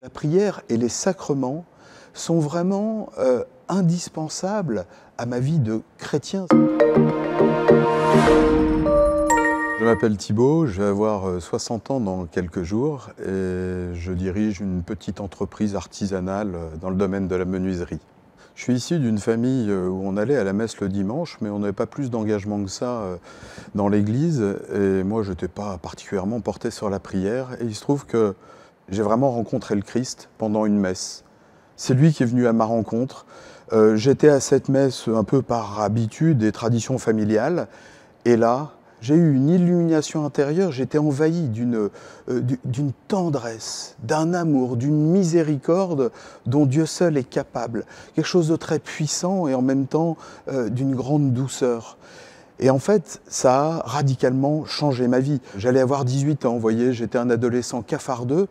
La prière et les sacrements sont vraiment euh, indispensables à ma vie de chrétien. Je m'appelle Thibault, je vais avoir 60 euh, ans dans quelques jours et je dirige une petite entreprise artisanale euh, dans le domaine de la menuiserie. Je suis issu d'une famille où on allait à la messe le dimanche, mais on n'avait pas plus d'engagement que ça dans l'église. Et moi, je n'étais pas particulièrement porté sur la prière. Et il se trouve que j'ai vraiment rencontré le Christ pendant une messe. C'est lui qui est venu à ma rencontre. Euh, j'étais à cette messe un peu par habitude et tradition familiale. Et là, j'ai eu une illumination intérieure. J'étais envahi d'une euh, d'une tendresse, d'un amour, d'une miséricorde dont Dieu seul est capable. Quelque chose de très puissant et en même temps euh, d'une grande douceur. Et en fait, ça a radicalement changé ma vie. J'allais avoir 18 ans, vous voyez, j'étais un adolescent cafardeux,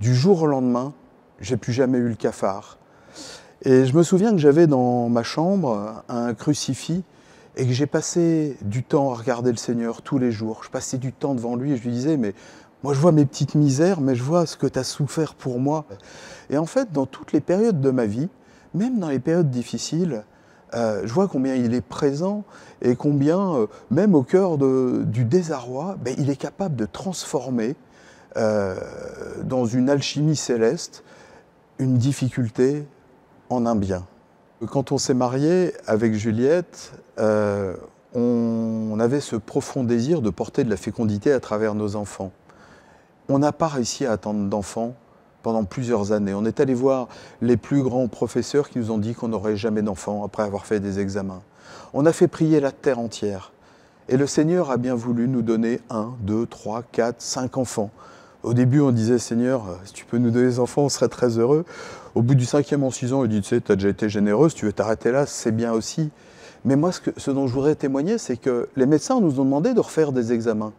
du jour au lendemain, j'ai plus jamais eu le cafard. Et je me souviens que j'avais dans ma chambre un crucifix et que j'ai passé du temps à regarder le Seigneur tous les jours. Je passais du temps devant lui et je lui disais, mais moi je vois mes petites misères, mais je vois ce que tu as souffert pour moi. Et en fait, dans toutes les périodes de ma vie, même dans les périodes difficiles, euh, je vois combien il est présent et combien, euh, même au cœur du désarroi, ben, il est capable de transformer euh, dans une alchimie céleste, une difficulté en un bien. Quand on s'est marié avec Juliette, on, euh, on avait ce profond désir de porter de la fécondité à travers nos enfants. On n'a pas réussi à attendre d'enfants pendant plusieurs années. On est allé voir les plus grands professeurs qui nous ont dit qu'on n'aurait jamais d'enfants après avoir fait des examens. On a fait prier la terre entière. Et le Seigneur a bien voulu nous donner un, deux, trois, quatre, cinq enfants. Au début, on disait Seigneur, euh, si tu peux nous donner des enfants, on serait très heureux. Au bout du cinquième en six ans, on dit Tu sais, tu as déjà été généreux, si tu veux t'arrêter là, c'est bien aussi. Mais moi, ce, dont je voudrais témoigner, c'est que les médecins nous ont demandé de refaire des examens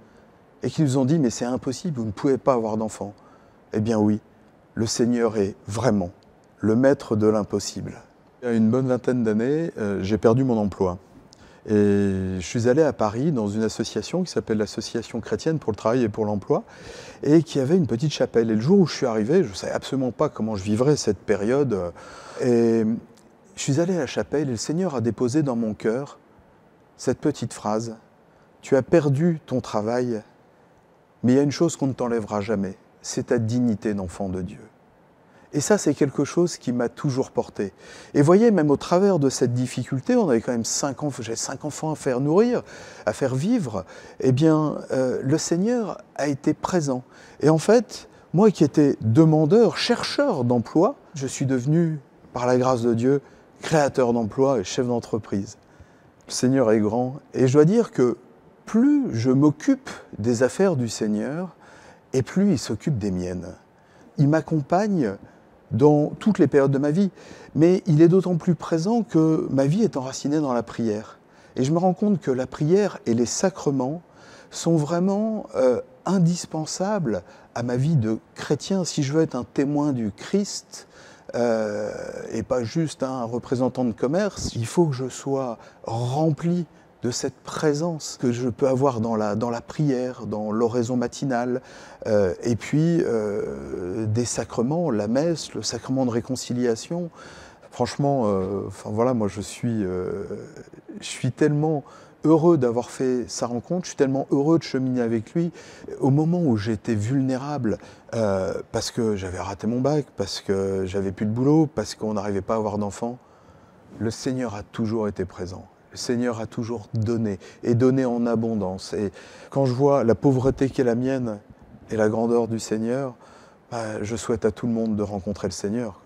et qu'ils nous ont dit Mais c'est impossible, vous ne pouvez pas avoir d'enfants. Eh bien, oui, le Seigneur est vraiment le maître de l'impossible. Il y a une bonne vingtaine d'années, euh, j'ai perdu mon emploi. Et je suis allé à Paris dans une association qui s'appelle l'Association chrétienne pour le travail et pour l'emploi, et qui avait une petite chapelle. Et le jour où je suis arrivé, je ne savais absolument pas comment je vivrais cette période. Et je suis allé à la chapelle et le Seigneur a déposé dans mon cœur cette petite phrase. Tu as perdu ton travail, mais il y a une chose qu'on ne t'enlèvera jamais, c'est ta dignité d'enfant de Dieu. Et ça, c'est quelque chose qui m'a toujours porté. Et voyez, même au travers de cette difficulté, on avait quand même cinq enfants, j'ai cinq enfants à faire nourrir, à faire vivre. Eh bien, euh, le Seigneur a été présent. Et en fait, moi qui étais demandeur, chercheur d'emploi, je suis devenu, par la grâce de Dieu, créateur d'emploi et chef d'entreprise. Le Seigneur est grand. Et je dois dire que plus je m'occupe des affaires du Seigneur, et plus il s'occupe des miennes. Il m'accompagne dans toutes les périodes de ma vie, mais il est d'autant plus présent que ma vie est enracinée dans la prière. Et je me rends compte que la prière et les sacrements sont vraiment euh, indispensables à ma vie de chrétien si je veux être un témoin du Christ. Euh, et pas juste un représentant de commerce, il faut que je sois rempli de cette présence que je peux avoir dans la, dans la prière, dans l'oraison matinale, euh, et puis euh, des sacrements, la messe, le sacrement de réconciliation. Franchement, euh, enfin voilà, moi je suis, je suis tellement heureux d'avoir fait sa rencontre, je suis tellement heureux de cheminer avec lui. Au moment où j'étais vulnérable, parce que j'avais raté mon bac, parce que j'avais plus de boulot, parce qu'on n'arrivait pas à avoir d'enfants, le Seigneur a toujours été présent. Le Seigneur a toujours donné, et donné en abondance. Et quand je vois la pauvreté qui est la mienne et la grandeur du Seigneur, bah, je souhaite à tout le monde de rencontrer le Seigneur.